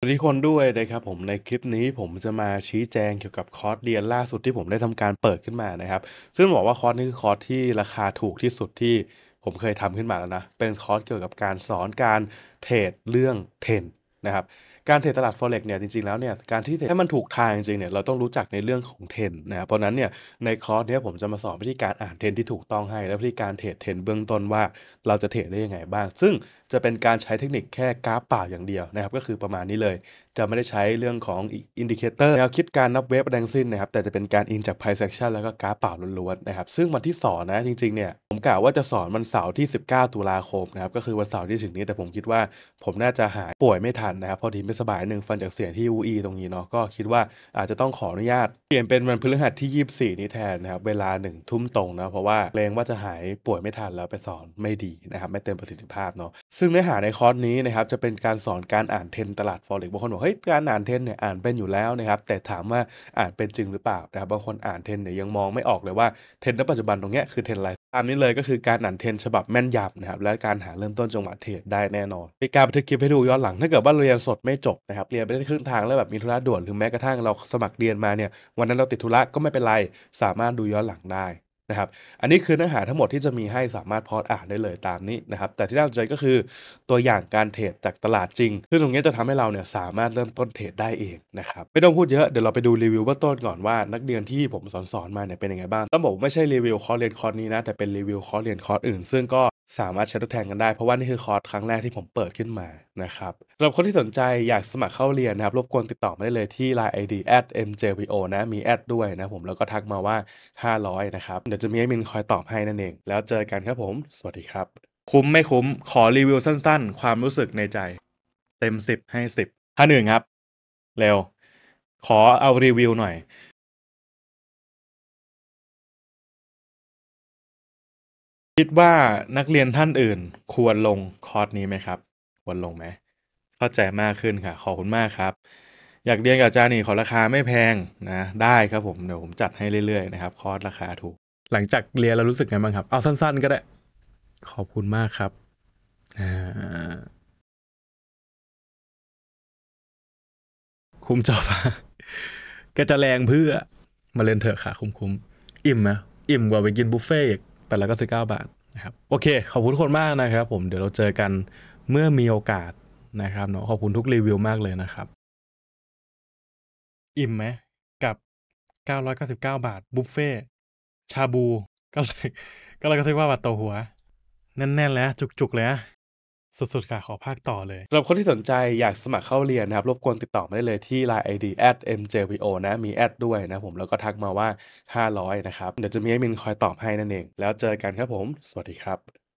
สวัสดีคนด้วยนะครับผมในคลิปนี้ผมจะมาชี้แจงเกี่ยวกับคอร์สเรียนล่าสุดที่ผมได้ทำการเปิดขึ้นมานะครับซึ่งบอกว่าคอร์สนี้คือคอร์สที่ราคาถูกที่สุดที่ผมเคยทำขึ้นมาแล้วนะเป็นคอร์สเกี่ยวกับการสอนการเทรดเรื่องเทรนนะครับการเทรดตลาด forex เนี่ยจริงๆแล้วเนี่ยการที่เทรดให้มันถูกทางจริงๆเนี่ยเราต้องรู้จักในเรื่องของเทรนนะเพราะนั้นเนี่ยในคอร์สเนี้ยผมจะมาสอนวิธีการอ่านเทรนที่ถูกต้องให้ และวิธีการเทรดเทรนเบื้องต้นว่า เราจะเทรดได้ยังไงบ้าง ซึ่งจะเป็นการใช้เทคนิคแค่กราฟเปล่าอย่างเดียวนะครับก็คือประมาณนี้เลยจะไม่ได้ใช้เรื่องของอินดิเคเตอร์แนวคิดการนับเวฟแดงสิ้นนะครับแต่จะเป็นการอินจากไพ่เ e ็ c t i o n แล้วก็กราฟเปล่าล้วนๆนะครับซึ่งวันที่สอนนะจริง ๆเนี่ยผมกะว่าจะสอนวันเสาร์ที่ 19 ตุลาคมนะครับก็คือวันเสาร์ที่ถึงนี้แต่ผมคิดว่าผมน่าจะหายป่วยไม่ทันนะครับพอดีไสบายหนึ่งฟันจากเสียงที่ UE ตรงนี้เนาะก็คิดว่าอาจจะต้องขออนุญาตเปลี่ยนเป็นวันพฤหัสที่ 24 นี้แทนนะครับเวลา 1 ทุ่มตรงนะ เพราะว่าเกรงว่าจะหายป่วยไม่ทันแล้วไปสอนไม่ดีนะครับไม่เต็มประสิทธิภาพเนาะซึ่งเนื้อหาในคอร์สนี้นะครับจะเป็นการสอนการอ่านเทนตลาดฟอเร็กบางคนบอกเฮ้ย การอ่านเทนเนี่ยอ่านเป็นอยู่แล้วนะครับแต่ถามว่าอ่านเป็นจริงหรือเปล่านะครับบางคนอ่านเทนเนี่ยยังมองไม่ออกเลยว่าเทนในปัจจุบันตรงเนี้ยคือเทนรายตามนี้เลยก็คือการอ่านเทนฉบับแม่นยำนะครับ และการหาเริ่มต้นจังหวะเทรดได้แน่นอนในการบันทึกคลิปให้ดูย้อนหลังถ้าเกิดว่าเรียนสดไม่จบนะครับเรียนไปได้ครึ่งทาง แล้วแบบมีธุระด่วนหรือแม้กระทั่งเราสมัครเรียนมาเนี่ยวันนั้นเราติดธุระก็ไม่เป็นไรสามารถดูย้อนหลังได้นะครับ อันนี้คือเนื้อหาทั้งหมดที่จะมีให้สามารถพอตอ่านได้เลยตามนี้นะครับ แต่ที่น่าสนใจก็คือตัวอย่างการเทรดจากตลาดจริงซึ่งตรงนี้จะทำให้เราเนี่ยสามารถเริ่มต้นเทรดได้เองนะครับ ไม่ต้องพูดเยอะ เดี๋ยวเราไปดูรีวิวเบื้องต้นก่อนว่า นักเรียนที่ผมสอนสอนมาเนี่ยเป็นยังไงบ้างต้องบอกไม่ใช่รีวิวคอร์สเรียนคอร์นี้นะ แต่เป็นรีวิวคอร์สเรียนคอร์อื่นซึ่งก็สามารถใช้ทดแทนกันได้ เพราะว่านี่คือคอร์สครั้งแรกที่ผมเปิดขึ้นมานะครับสำหรับคนที่สนใจอยากสมัครเข้าเรียนนะครับรบกวนติดต่อมาได้เลยที่ Line ID at mjvo นะมีแอดด้วยนะผม แล้วก็ทักมาว่า 500 นะครับ เดี๋ยวจะมีใอ้มินคอยตอบให้นั่นเอง แล้วเจอกันครับผม สวัสดีครับ คุ้มไม่คุ้ม ขอรีวิวสั้นๆ ความรู้สึกในใจเต็ม10ให้10ถ้าหนึ่งครับเร็วขอเอารีวิวหน่อยคิดว่านักเรียนท่านอื่นควรลงคอร์สนี้ไหมครับ ควรลงไหมเข้าใจมากขึ้นค่ะขอบคุณมากครับ อยากเรียนกับอาจารย์นี่ขอราคาไม่แพงนะได้ครับผมเดี๋ยวผมจัดให้เรื่อยๆนะครับ คอร์สราคาถูกหลังจากเรียนเรารู้สึกไงบ้างครับเอาสั้น ๆ ก็ได้ขอบคุณมากครับคุ้มจอบก็จะแรงเพื่อมาเล่นเถอะค่ะ คุ้มๆอิ่มไหมอิ่มกว่าไปกินบุฟเฟ่ตแลก็9 9 บาท นะครับ โอเค ขอบคุณคนมากนะครับ ผม เดี๋ยวเราเจอกันเมื่อมีโอกาสนะครับ เนาะขอบคุณทุกรีวิวมากเลยนะครับ อิ่มไหม กับ 999 บาท บุฟเฟ่ ชาบู ก็เลย ก็เลยก็ซื้อว่าบาทต่อหัว แน่นๆแล้ว จุก ๆ เลยอะสุดๆค่ะขอภาคต่อเลยสำหรับคนที่สนใจอยากสมัครเข้าเรียนนะครับรบกวนติดต่อมาได้เลยที่ Line ID @mjvo นะมีแอดด้วยนะผม แล้วก็ทักมาว่า 500 นะครับ เดี๋ยวจะมีแอ้มินคอยตอบให้นั่นเองแล้วเจอกันครับผม สวัสดีครับ